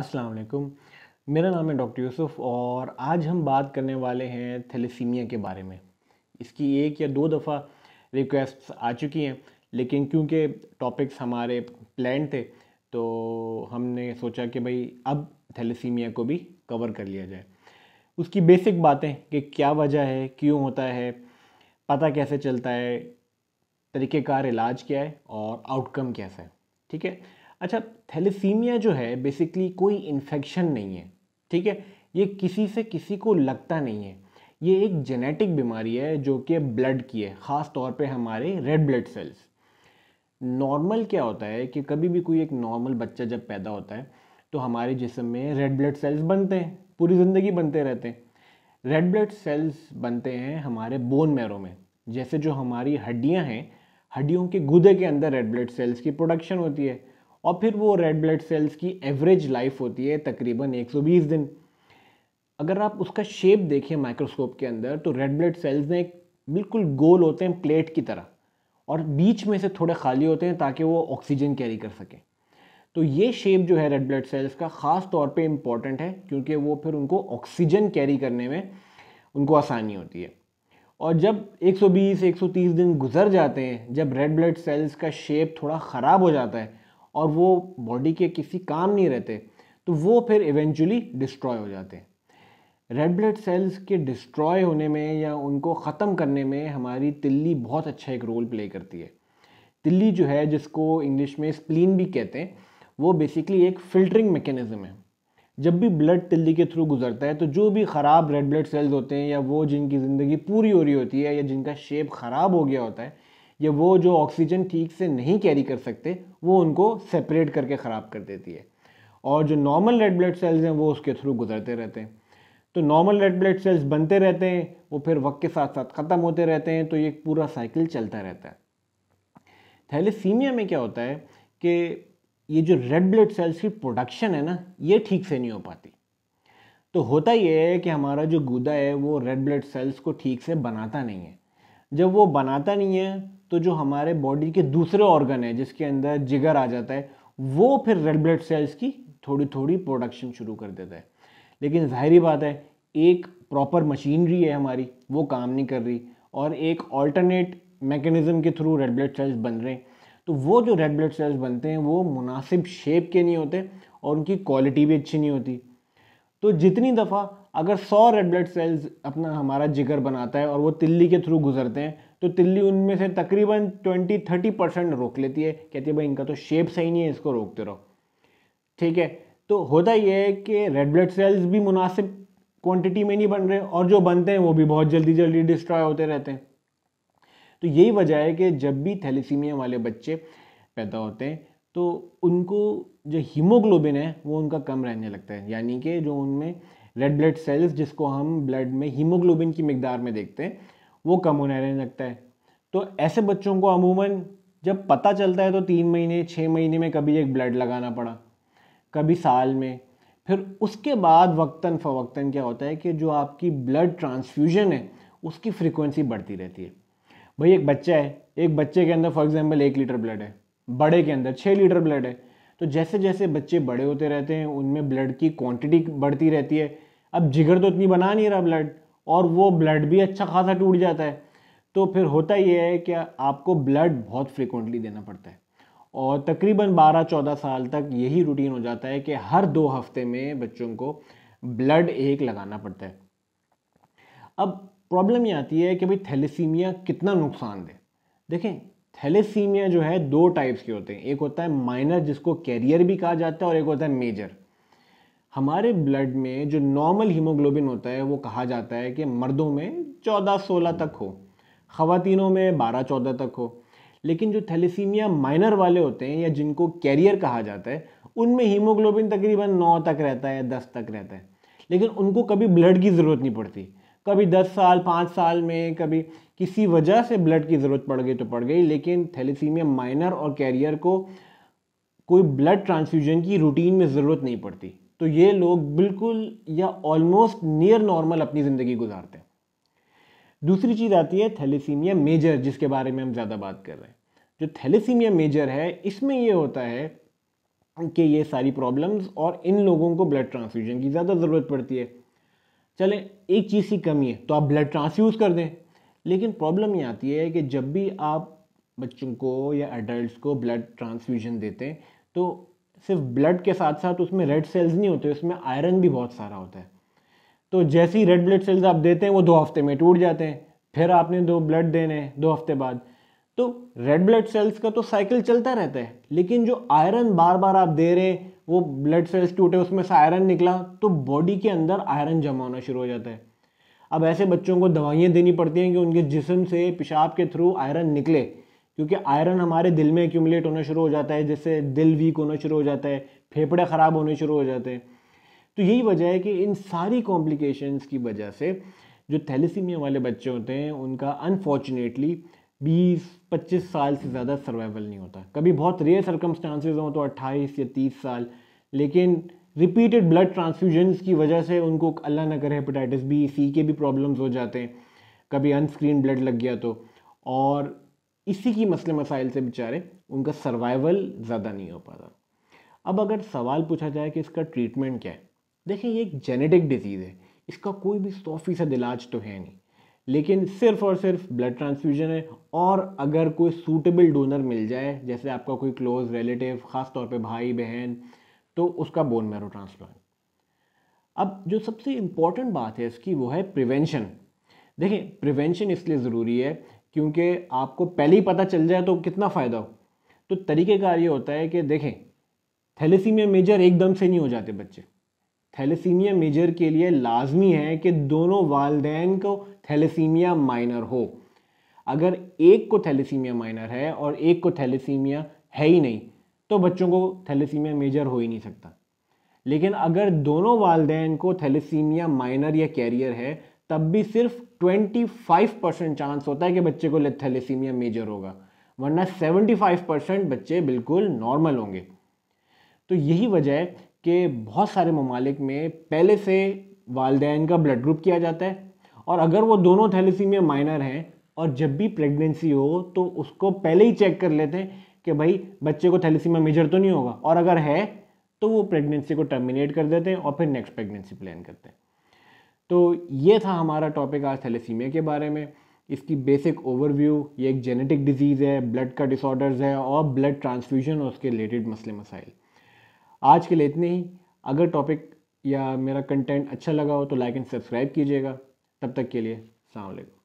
अस्सलाम वालेकुम मेरा नाम है डॉक्टर यूसुफ और आज हम बात करने वाले हैं थैलेसीमिया के बारे में इसकी एक या दो दफ़ा रिक्वेस्ट आ चुकी हैं लेकिन क्योंकि टॉपिक्स हमारे प्लान थे तो हमने सोचा कि भाई अब थैलेसीमिया को भी कवर कर लिया जाए उसकी बेसिक बातें कि क्या वजह है क्यों होता है पता कैसे चलता है तरीक़ेकार इलाज क्या है और आउटकम कैसा है ठीक है अच्छा थैलेसीमिया जो है बेसिकली कोई इन्फेक्शन नहीं है ठीक है ये किसी से किसी को लगता नहीं है ये एक जेनेटिक बीमारी है जो कि ब्लड की है ख़ास तौर पे हमारे रेड ब्लड सेल्स नॉर्मल क्या होता है कि कभी भी कोई एक नॉर्मल बच्चा जब पैदा होता है तो हमारे जिसम में रेड ब्लड सेल्स बनते हैं पूरी ज़िंदगी बनते रहते हैं रेड ब्लड सेल्स बनते हैं हमारे बोन मैरो में जैसे जो हमारी हड्डियाँ हैं हड्डियों के गुदे के अंदर रेड ब्लड सेल्स की प्रोडक्शन होती है और फिर वो रेड ब्लड सेल्स की एवरेज लाइफ होती है तकरीबन 120 दिन अगर आप उसका शेप देखें माइक्रोस्कोप के अंदर तो रेड ब्लड सेल्स ने बिल्कुल गोल होते हैं प्लेट की तरह और बीच में से थोड़े खाली होते हैं ताकि वो ऑक्सीजन कैरी कर सकें तो ये शेप जो है रेड ब्लड सेल्स का ख़ास तौर पे इम्पॉर्टेंट है क्योंकि वो फिर उनको ऑक्सीजन कैरी करने में उनको आसानी होती है और जब 120-130 दिन गुजर जाते हैं जब रेड ब्लड सेल्स का शेप थोड़ा ख़राब हो जाता है और वो बॉडी के किसी काम नहीं रहते तो वो फिर इवेंचुअली डिस्ट्रॉय हो जाते हैं रेड ब्लड सेल्स के डिस्ट्रॉय होने में या उनको ख़त्म करने में हमारी तिल्ली बहुत अच्छा एक रोल प्ले करती है तिल्ली जो है जिसको इंग्लिश में स्प्लीन भी कहते हैं वो बेसिकली एक फ़िल्टरिंग मेकेनिज़म है जब भी ब्लड तिल्ली के थ्रू गुजरता है तो जो भी ख़राब रेड ब्लड सेल्स होते हैं या वो जिनकी ज़िंदगी पूरी हो रही होती है या जिनका शेप ख़राब हो गया होता है या वो जो ऑक्सीजन ठीक से नहीं कैरी कर सकते वो उनको सेपरेट करके ख़राब कर देती है और जो नॉर्मल रेड ब्लड सेल्स हैं वो उसके थ्रू गुजरते रहते हैं तो नॉर्मल रेड ब्लड सेल्स बनते रहते हैं वो फिर वक्त के साथ साथ ख़त्म होते रहते हैं तो ये पूरा साइकिल चलता रहता है थैलेसीमिया में क्या होता है कि ये जो रेड ब्लड सेल्स की प्रोडक्शन है ना ये ठीक से नहीं हो पाती तो होता ये है कि हमारा जो गुदा है वो रेड ब्लड सेल्स को ठीक से बनाता नहीं है जब वो बनाता नहीं है तो जो हमारे बॉडी के दूसरे ऑर्गन है जिसके अंदर जिगर आ जाता है वो फिर रेड ब्लड सेल्स की थोड़ी थोड़ी प्रोडक्शन शुरू कर देता है लेकिन जाहरी बात है एक प्रॉपर मशीनरी है हमारी वो काम नहीं कर रही और एक ऑल्टरनेट मैकेनिज़्म के थ्रू रेड ब्लड सेल्स बन रहे हैं तो वो जो रेड ब्लड सेल्स बनते हैं वो मुनासिब शेप के नहीं होते और उनकी क्वालिटी भी अच्छी नहीं होती तो जितनी दफ़ा अगर सौ रेड ब्लड सेल्स अपना हमारा जिगर बनाता है और वो तिल्ली के थ्रू गुजरते हैं तो तिल्ली उनमें से तकरीबन ट्वेंटी थर्टी परसेंट रोक लेती है कहती है भाई इनका तो शेप सही नहीं है इसको रोकते रहो ठीक है तो होता यह है कि रेड ब्लड सेल्स भी मुनासिब क्वांटिटी में नहीं बन रहे और जो बनते हैं वो भी बहुत जल्दी जल्दी डिस्ट्रॉय होते रहते हैं तो यही वजह है कि जब भी थैलीसीमिया वाले बच्चे पैदा होते हैं तो उनको जो हीमोग्लोबिन है वो उनका कम रहने लगता है यानी कि जो उनमें रेड ब्लड सेल्स जिसको हम ब्लड में हीमोग्लोबिन की मकदार में देखते हैं वो कम होने रहने लगता है तो ऐसे बच्चों को अमूमन जब पता चलता है तो तीन महीने छः महीने में कभी एक ब्लड लगाना पड़ा कभी साल में फिर उसके बाद वक्ता फवक्तन क्या होता है कि जो आपकी ब्लड ट्रांसफ्यूजन है उसकी फ्रिक्वेंसी बढ़ती रहती है भाई एक बच्चा है एक बच्चे के अंदर फॉर एग्जाम्पल एक लीटर ब्लड है बड़े के अंदर छः लीटर ब्लड है तो जैसे जैसे बच्चे बड़े होते रहते हैं उनमें ब्लड की क्वांटिटी बढ़ती रहती है अब जिगर तो इतनी बना नहीं रहा ब्लड और वो ब्लड भी अच्छा खासा टूट जाता है तो फिर होता ये है कि आपको ब्लड बहुत फ्रिक्वेंटली देना पड़ता है और तकरीबन 12-14 साल तक यही रूटीन हो जाता है कि हर दो हफ्ते में बच्चों को ब्लड एक लगाना पड़ता है अब प्रॉब्लम ये आती है कि भाई थैलेसीमिया कितना नुकसान दे देखें थैलेसीमिया जो है दो टाइप्स के होते हैं एक होता है माइनर जिसको कैरियर भी कहा जाता है और एक होता है मेजर हमारे ब्लड में जो नॉर्मल हीमोग्लोबिन होता है वो कहा जाता है कि मर्दों में 14-16 तक हो ख़वातीनों में 12-14 तक हो लेकिन जो थैलीसीमिया माइनर वाले होते हैं या जिनको कैरियर कहा जाता है उनमें हीमोग्लोबिन तकरीबन 9 तक रहता है 10 तक रहता है लेकिन उनको कभी ब्लड की ज़रूरत नहीं पड़ती कभी 10 साल 5 साल में कभी किसी वजह से ब्लड की ज़रूरत पड़ गई तो पड़ गई लेकिन थैलीसीमिया माइनर और कैरियर को कोई ब्लड ट्रांसफ्यूजन की रूटीन में ज़रूरत नहीं पड़ती तो ये लोग बिल्कुल या ऑलमोस्ट नियर नॉर्मल अपनी ज़िंदगी गुजारते हैं दूसरी चीज़ आती है थैलेसीमिया मेजर जिसके बारे में हम ज़्यादा बात कर रहे हैं जो थैलेसीमिया मेजर है इसमें ये होता है कि ये सारी प्रॉब्लम्स और इन लोगों को ब्लड ट्रांसफ्यूजन की ज़्यादा ज़रूरत पड़ती है चले एक चीज़ की कमी है तो आप ब्लड ट्रांसफ्यूज़ कर दें लेकिन प्रॉब्लम ये आती है कि जब भी आप बच्चों को या एडल्ट को ब्लड ट्रांसफ्यूजन देते हैं तो सिर्फ ब्लड के साथ साथ उसमें रेड सेल्स नहीं होते उसमें आयरन भी बहुत सारा होता है तो जैसे ही रेड ब्लड सेल्स आप देते हैं वो दो हफ्ते में टूट जाते हैं फिर आपने दो ब्लड देने हैं दो हफ्ते बाद तो रेड ब्लड सेल्स का तो साइकिल चलता रहता है लेकिन जो आयरन बार बार आप दे रहे हैं वो ब्लड सेल्स टूटे उसमें से आयरन निकला तो बॉडी के अंदर आयरन जमा होना शुरू हो जाता है अब ऐसे बच्चों को दवाइयाँ देनी पड़ती हैं कि उनके जिसम से पेशाब के थ्रू आयरन निकले क्योंकि आयरन हमारे दिल में एक्यूमलेट होना शुरू हो जाता है जिससे दिल वीक होना शुरू हो जाता है फेफड़े ख़राब होने शुरू हो जाते हैं तो यही वजह है कि इन सारी कॉम्प्लिकेशंस की वजह से जो थैलीसीमिया वाले बच्चे होते हैं उनका अनफॉर्चुनेटली 20-25 साल से ज़्यादा सर्वाइवल नहीं होता कभी बहुत रेयर सर्कमस्टांसिस हों तो 28 या 30 साल लेकिन रिपीटेड ब्लड ट्रांसफ्यूजन्स की वजह से उनको अल्लाह ना करे हेपेटाइटिस बी सी के भी प्रॉब्लम्स हो जाते हैं कभी अनस्क्रीन ब्लड लग गया तो और इसी की मसले मसाइल से बेचारे उनका सर्वाइवल ज़्यादा नहीं हो पाता अब अगर सवाल पूछा जाए कि इसका ट्रीटमेंट क्या है देखें ये एक जेनेटिक डिजीज़ है इसका कोई भी सौ फीसद इलाज तो है नहीं लेकिन सिर्फ और सिर्फ ब्लड ट्रांसफ्यूजन है और अगर कोई सूटेबल डोनर मिल जाए जैसे आपका कोई क्लोज रिलेटिव ख़ास तौर पे भाई बहन तो उसका बोन मैरो ट्रांसप्लांट अब जो सबसे इम्पॉर्टेंट बात है इसकी वो है प्रिवेंशन देखें प्रिवेंशन इसलिए ज़रूरी है क्योंकि आपको पहले ही पता चल जाए तो कितना फ़ायदा हो तो तरीक़ेकार ये होता है कि देखें थैलेसीमिया मेजर एकदम से नहीं हो जाते बच्चे थैलेसीमिया मेजर के लिए लाजमी है कि दोनों वालदे को थैलेसीमिया माइनर हो अगर एक को थैलेसीमिया माइनर है और एक को थैलेसीमिया है ही नहीं तो बच्चों को थैलेसीमिया मेजर हो ही नहीं सकता लेकिन अगर दोनों वालदे को थैलेसीमिया माइनर या कैरियर है तब भी सिर्फ 25 परसेंट चांस होता है कि बच्चे को थैलेसीमिया मेजर होगा वरना 75 परसेंट बच्चे बिल्कुल नॉर्मल होंगे तो यही वजह है कि बहुत सारे ममालिक में पहले से वालदेन का ब्लड ग्रुप किया जाता है और अगर वो दोनों थैलेसीमिया माइनर हैं और जब भी प्रेगनेंसी हो तो उसको पहले ही चेक कर लेते हैं कि भाई बच्चे को थैलेसीमिया मेजर तो नहीं होगा और अगर है तो वो प्रेगनेंसी को टर्मिनेट कर देते हैं और फिर नेक्स्ट प्रेगनेंसी प्लान करते हैं तो ये था हमारा टॉपिक आज थैलेसीमिया के बारे में इसकी बेसिक ओवरव्यू ये एक जेनेटिक डिजीज़ है ब्लड का डिसऑर्डर्स है और ब्लड ट्रांसफ्यूजन और उसके रिलेटेड मसले मसाइल आज के लिए इतने ही अगर टॉपिक या मेरा कंटेंट अच्छा लगा हो तो लाइक एंड सब्सक्राइब कीजिएगा तब तक के लिए अलैक्म